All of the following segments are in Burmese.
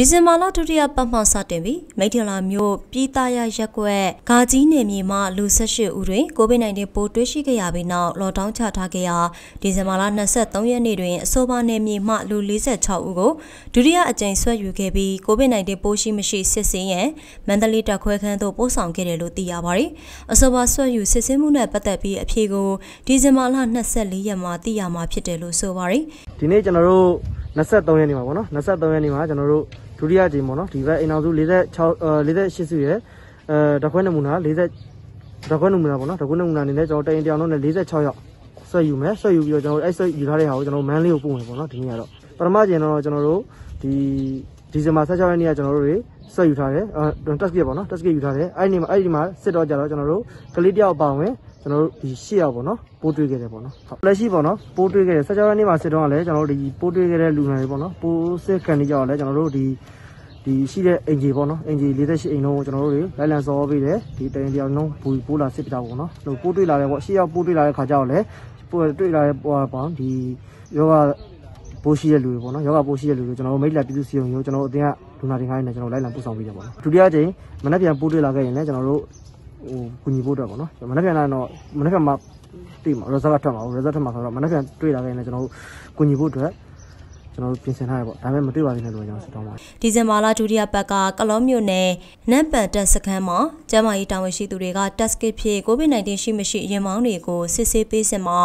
ဒီဇင်ဘာလဒုတိယပတ်မှစတင်ပြီးမိထလာမြို့ပြည်သားရရက်ကွက်ဂါကြီးနယ်မြေမှာလူ18ဦးတွင်ကိုဗစ် -19 ပိုးတွေ့ရှိခဲ့ရပြီးနောက်လော့ဒေါင်းချထားခဲ့ရာဒီဇင်ဘာလ23ရက်နေ့တွင်အဆိုပါနယ်မြေမှလူ46ဦးကိုဒုတိယအကြိမ်ဆွဲယူခဲ့ပြီးကိုဗစ် -19 ပိုးရှိမရှိစစ်ဆေးရန်မန္တလေးတပ်ခွဲခန်းသို့ပို့ဆောင်ခဲ့တယ်လို့သိရပါတယ်။အဆိုပါဆွဲယူစစ်ဆေးမှုနဲ့ပတ်သက်ပြီးအဖြေကိုဒီဇင်ဘာလ24ရက်မှာသိရမှာဖြစ်တယ်လို့ဆိုပါတယ်။ဒီနေ့ကျွန်တော်တို့23ရက်နေ့မှာပေါ့နော်23ရက်နေ့မှာကျွန်တော်တို့ဒုတိယကြိမ်ပေါ့နော်ဒီဘက်အိမ်အောင်စု46 48စုရဲ့အဲဓာတ်ခွဲနမူနာ40ဓာတ်ခွဲနမူနာပေါ့နော်ဓာတ်ခွဲနမူနာအနေနဲ့ကျွန်တော်တိုင်တအောင်တော့46ရောက်ဆွဲယူမယ်ဆွဲယူပြီးတော့ကျွန်တော်အဲ့ဆွဲယူထားတဲ့ဟာကိုကျွန်တော်မန်းလေးကိုပို့မယ်ပေါ့နော်ဒီနေ့ကတော့ပထမကြိမ်တော့ကျွန်တော်တို့ဒီဒီဇင်ဘာ16ရက်နေ့ကကျွန်တော်တို့တွေဆွဲယူထားတယ်အဲ test kit ပေါ့နော် test kit ယူထားတယ်အဲ့ဒီမှာအဲ့ဒီမှာစစ်တော့ကြတော့ကျွန်တော်တို့ကလေးတယောက်ပါဝင်ကျွန်တော်တို့ဒီရှေ့ရောက်ပေါ့နော်ပိုးတွေးခဲ့တယ်ပေါ့နော်ဟုတ်လက်ရှိပေါ့နော်ပိုးတွေးခဲ့တယ်၁၆ရက်နေ့မှာစစ်တုံးကလည်းကျွန်တော်တို့ဒီပိုးတွေးခဲ့တဲ့လူငယ်တွေပေါ့နော်ပိုးစစ်ခံနေကြတော့လည်းကျွန်တော်တို့ဒီဒီရှိတဲ့အင်ဂျီပေါ့နော်အင်ဂျီ48အိမ်လုံးကိုကျွန်တော်တို့တွေလိုက်လံစောပေးတယ်ဒီတရင်တယောက်လုံးဘူပိုးလာစစ်ပြတာပေါ့နော်ဟိုပိုးတွေးလာတယ်ပေါ့ရှေ့ရောက်ပိုးတွေးလာတဲ့ခါကျတော့လည်းပိုးတွေးလာတဲ့ပေါ့ဒီယောဂပိုးရှိတဲ့လူတွေပေါ့နော်ယောဂပိုးရှိတဲ့လူတွေကျွန်တော်တို့မိတ်လက်ပြည်သူစီရင်ကိုကျွန်တော်တို့အတင်းကဒူနာတင်ခိုင်းနေကျွန်တော်လိုက်လံပို့ဆောင်ပေးတယ်ပေါ့နော်ဒုတိယကြိမ်မနက်ပြန်ပိုးတွေးလာခဲ့ရင်လည်းကျွန်တော်တို့ဟိုကူညီဖို့အတွက်ပေါ့နော်မနေ့ပြန်လာတော့မနေ့ကမှတိမှာ result ထွက်မှာ result ထွက်မှာဆိုတော့မနေ့ကတွေ့လာခဲ့ရင်ကျွန်တော်တို့ကူညီဖို့အတွက်ကျွန်တော်တို့ပြင်ဆင်ထားရပေါ့ဒါပေမဲ့မတွေ့ပါသေးတဲ့လူတွေကျွန်တော်ဆက်တောင်းပါဒီဇင်ဘာလဒုတိယပတ်ကကလောမြို့နယ်နမ်ပန်တပ်စခန်းမှာကျန်းမာရေးတာဝန်ရှိသူတွေက test kit ဖြင့် COVID-19 ရှိမရှိရင်မောင်းတွေကိုစစ်ဆေးပေးစင်မှာ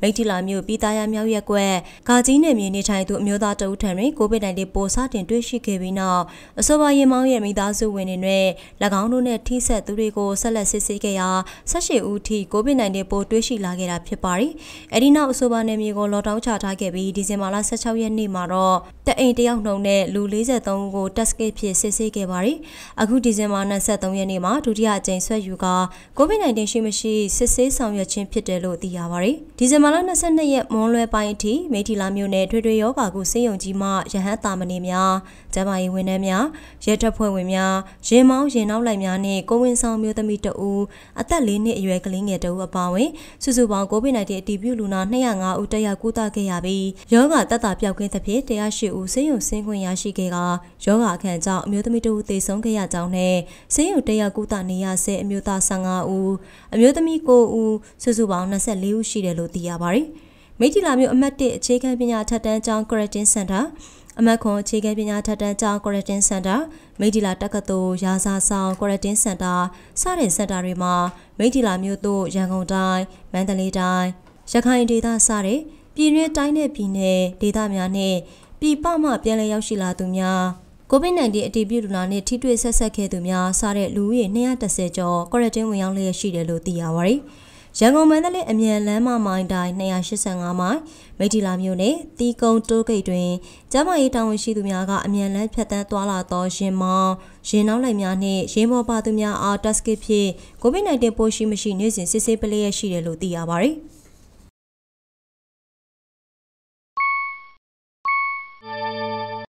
မိတ္တိလာမြို့ပြည်သားရမြောက်ရက်ကွက်ဂါကြီးနယ်မြေနေထိုင်သူအမျိုးသားတအုပ်ထံတွင် COVID-19 ပိုစတင်တွေ့ရှိခဲ့ပြီးနောက်အဆိုပါရင်မောင်းရဲ့မိသားစုဝင်တွေနဲ့၎င်းတို့နဲ့ထိဆက်သူတွေကိုဆက်လက်စစ်ဆေးခဲ့ရာ18ဦးထိ COVID-19 ပိုတွေ့ရှိလာခဲ့တာဖြစ်ပါတယ်။အဲဒီနောက်အဆိုပါနယ်မြေကိုလော်တောင်းချထားခဲ့ပြီးဒီဇင်ဘာလ16ရက်နေ့မှာမှာတော့တအိမ်တယောက်နှုံနဲ့လူ43ဦးကို test kit ဖြင့်စစ်ဆေးခဲ့ပါတယ်။အခုဒီဇင်ဘာ23ရက်နေ့မှာဒုတိယအကြိမ်ဆွဲယူက COVID-19 ရှိမရှိစစ်ဆေးဆောင်ရွက်ခြင်းဖြစ်တယ်လို့သိရပါတယ်။ဒီဇင်ဘာလ22ရက်မွန်းလွဲပိုင်းအထိမိထီလာမြို့နယ်ထွေထွေယောဂါကုစေယုံကြီးမှရဟန်းတာမဏေများ၊ကျမကြီးဝန်ထမ်းများ၊ရဲတပ်ဖွဲ့ဝင်များ၊ရင်မောင်းရင်နောက်လိုက်များနဲ့ကိုဝင်ဆောင်မျိုးသမီးတဦးအသက်၄နှစ်အရွယ်ကလေးငယ်တဦးအပါအဝင်စုစုပေါင်း COVID-19 အတည်ပြုလူနာ205ဦးတက်ရောက်ကုသခဲ့ရပြီးယောဂါတက်တာပြောက်ကင်းသဖြဖြစ်တရားရှိဦးစေယုံဆင်းခွင့်ရရှိခဲ့ကယောဂအခန့်ကြောင့်အမျိုးသမီးတဦးသေဆုံးခဲ့ရကြောင်းနဲ့စေယုံတရကုသနေရဆဲအမျိုးသား15ဦးအမျိုးသမီး9ဦးစုစုပေါင်း24ဦးရှိတယ်လို့သိရပါတယ်။မိတ္တိလာမြို့အမှတ်1အခြေခံပညာထပ်တန်းကျောင်း Correcting Center အမတ်ခွန်အခြေခံပညာထပ်တန်းကျောင်း Quarantine Center မိတိလာတက္ကသိုလ်ရာဇာဆောင် Quarantine Center စတဲ့စင်တာတွေမှာမိတိလာမြို့သို့ရန်ကုန်တိုင်းမန္တလေးတိုင်းရခိုင်ဒေသစတဲ့ပြည်တွင်းတိုင်းနဲ့ပြည်နယ်ဒေသများနဲ့ပြည်ပမှပြန်လည်ရောက်ရှိလာသူများကိုဗစ် -19 အတည်ပြုလူနာနဲ့ထိတွေ့ဆက်ဆက်ခဲ့သူများစတဲ့လူဦးရေ230ကျော်ကွာရတင်းဝင်ရောက်လျက်ရှိတယ်လို့သိရပါတယ်။ရန်ကုန်မန္တလေးအမြန်လမ်းမမိုင်တိုင်း285မိုင်မိတ္တီလာမြို့နယ်တီကုံတိုးဂိတ်တွင်ကျမရေးတာဝန်ရှိသူများကအမြန်လမ်းဖြတ်တန်းသွားလာသောရင်မောင်းရင်နောက်လိုက်များနှင့်ရင်မောပါသူများအားတက်စကစ်ဖြင့်ကိုဗစ် -19 ပိုးရှိမရှိနေ့စဉ်စစ်ဆေးပလျက်ရှိတယ်လို့သိရပါတယ်။